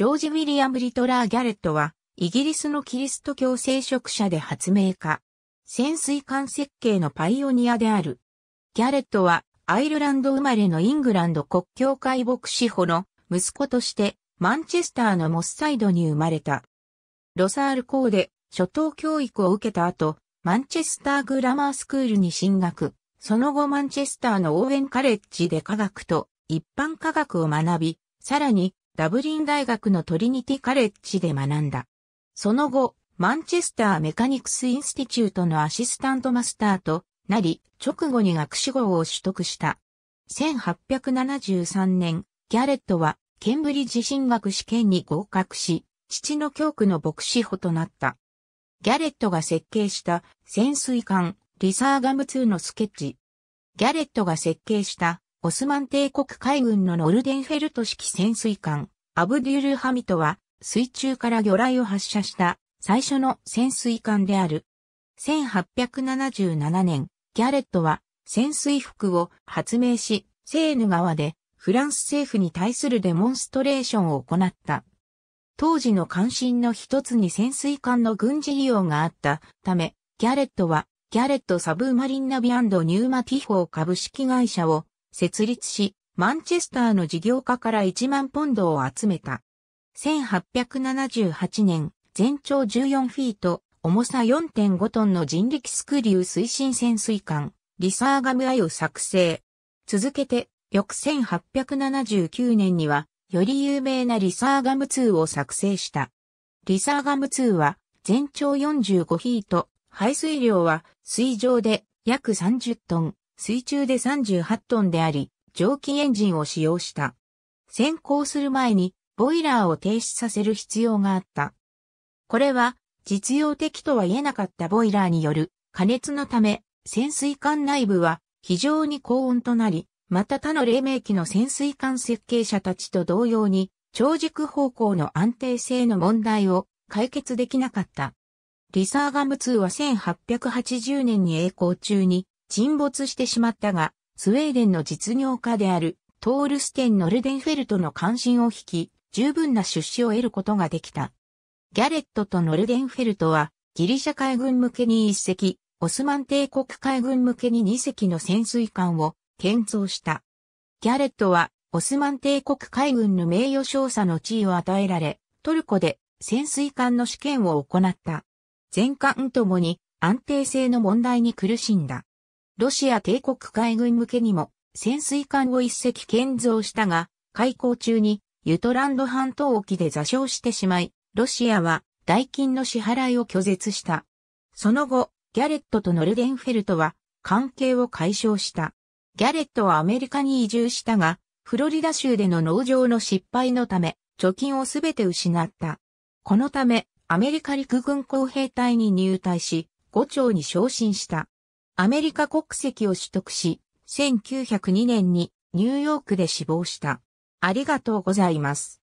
ジョージ・ウィリアム・リトラー・ギャレットは、イギリスのキリスト教聖職者で発明家。潜水艦設計のパイオニアである。ギャレットは、アイルランド生まれのイングランド国教会牧師補の息子として、マンチェスターのモスサイドに生まれた。ロサール校で初等教育を受けた後、マンチェスターグラマースクールに進学。その後マンチェスターの応援カレッジで科学と一般科学を学び、さらにダブリン大学のトリニティカレッジで学んだ。その後、マンチェスターメカニクスインスティチュートのアシスタントマスターとなり、直後に学士号を取得した。1873年、ギャレットは、ケンブリッジ進学試験に合格し、父の教区の牧師補となった。ギャレットが設計した潜水艦リサーガム2のスケッチ。ギャレットが設計したオスマン帝国海軍のノルデンフェルト式潜水艦、アブデュルハミトは、水中から魚雷を発射した最初の潜水艦である。1877年、ギャレットは潜水服を発明し、セーヌ川でフランス政府に対するデモンストレーションを行った。当時の関心の一つに潜水艦の軍事利用があったため、ギャレットはギャレットサブマリンナビニューマティフォー株式会社を設立し、マンチェスターの事業家から1万ポンドを集めた。1878年、全長14フィート、重さ4.5トンの人力スクリュー推進潜水艦、リサーガムアイを作成。続けて、翌1879年には、より有名なリサーガム2を作成した。リサーガム2は、全長45フィート、排水量は水上で約30トン、水中で38トンであり、蒸気エンジンを使用した。先行する前に、ボイラーを停止させる必要があった。これは、実用的とは言えなかったボイラーによる加熱のため、潜水艦内部は非常に高温となり、また他の黎明期の潜水艦設計者たちと同様に、長軸方向の安定性の問題を解決できなかった。リサーガム2は1880年に栄光中に沈没してしまったが、スウェーデンの実業家であるトールステン・ノルデンフェルトの関心を引き、十分な出資を得ることができた。ギャレットとノルデンフェルトは、ギリシャ海軍向けに1隻、オスマン帝国海軍向けに2隻の潜水艦を建造した。ギャレットは、オスマン帝国海軍の名誉少佐の地位を与えられ、トルコで潜水艦の試験を行った。全艦ともに安定性の問題に苦しんだ。ロシア帝国海軍向けにも潜水艦を一隻建造したが、開港中にユトランド半島沖で座礁してしまい、ロシアは代金の支払いを拒絶した。その後、ギャレットとノルデンフェルトは関係を解消した。ギャレットはアメリカに移住したが、フロリダ州での農場の失敗のため、貯金をすべて失った。このため、アメリカ陸軍工兵隊に入隊し、5丁に昇進した。アメリカ国籍を取得し、1902年にニューヨークで死亡した。ありがとうございます。